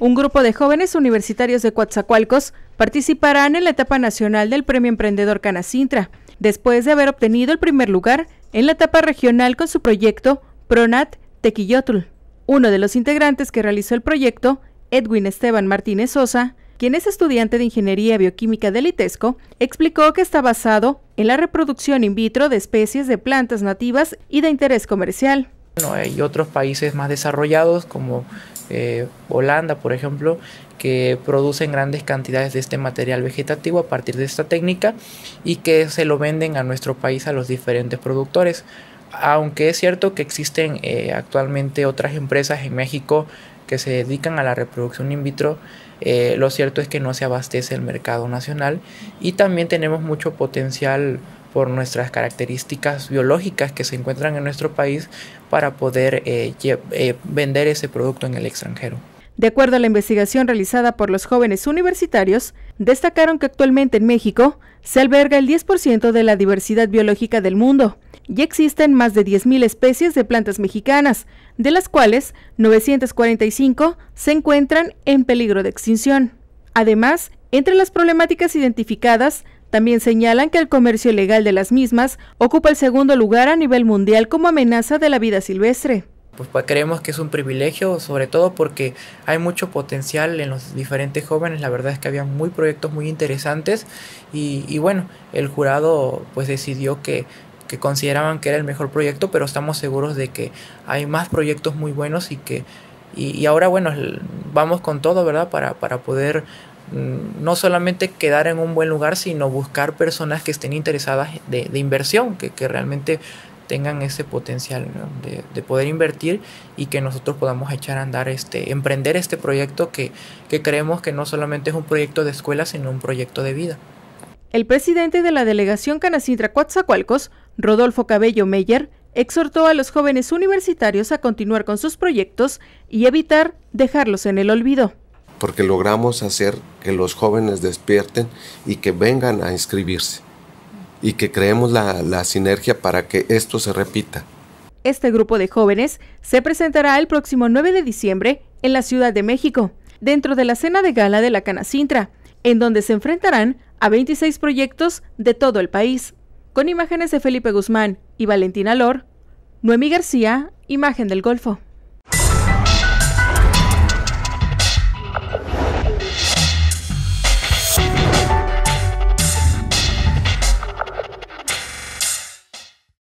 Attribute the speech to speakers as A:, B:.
A: Un grupo de jóvenes universitarios de Coatzacoalcos participarán en la etapa nacional del Premio Emprendedor Canacintra, después de haber obtenido el primer lugar en la etapa regional con su proyecto Pronat tequillotul Uno de los integrantes que realizó el proyecto, Edwin Esteban Martínez Sosa, quien es estudiante de Ingeniería Bioquímica de Litesco, explicó que está basado en la reproducción in vitro de especies de plantas nativas y de interés comercial.
B: hay otros países más desarrollados como este, Holanda, por ejemplo, que producen grandes cantidades de este material vegetativo a partir de esta técnica y que se lo venden a nuestro país a los diferentes productores. Aunque es cierto que existen eh, actualmente otras empresas en México que se dedican a la reproducción in vitro, eh, lo cierto es que no se abastece el mercado nacional y también tenemos mucho potencial por nuestras características biológicas que se encuentran en nuestro país para poder eh, eh, vender ese producto en el extranjero.
A: De acuerdo a la investigación realizada por los jóvenes universitarios, destacaron que actualmente en México se alberga el 10% de la diversidad biológica del mundo y existen más de 10.000 especies de plantas mexicanas, de las cuales 945 se encuentran en peligro de extinción. Además, entre las problemáticas identificadas también señalan que el comercio ilegal de las mismas ocupa el segundo lugar a nivel mundial como amenaza de la vida silvestre.
B: Pues, pues, creemos que es un privilegio, sobre todo porque hay mucho potencial en los diferentes jóvenes. La verdad es que había muy proyectos muy interesantes y, bueno, el jurado pues decidió que consideraban que era el mejor proyecto, pero estamos seguros de que hay más proyectos muy buenos y que ahora bueno vamos con todo, ¿verdad? Para, para poder Mm, no solamente quedar en un buen lugar, sino buscar personas que estén interesadas de, inversión, que, realmente tengan ese potencial de, poder invertir y que nosotros podamos echar a andar este, emprender este proyecto que, que creemos que no solamente es un proyecto de escuela, sino un proyecto de vida. El presidente de la delegación Canacintra Coatzacoalcos, Rodolfo Cabello Meyer, exhortó a
A: los jóvenes universitarios a continuar con sus proyectos y evitar dejarlos en el olvido porque logramos hacer que los jóvenes despierten y que vengan a inscribirse y que creemos la, sinergia para que esto se repita. Este grupo de jóvenes se presentará el próximo 9 de diciembre en la Ciudad de México, dentro de la cena de gala de la Canacintra, en donde se enfrentarán a 26 proyectos de todo el país. Con imágenes de Felipe Guzmán y Valentina Lor, Noemí García, Imagen del Golfo.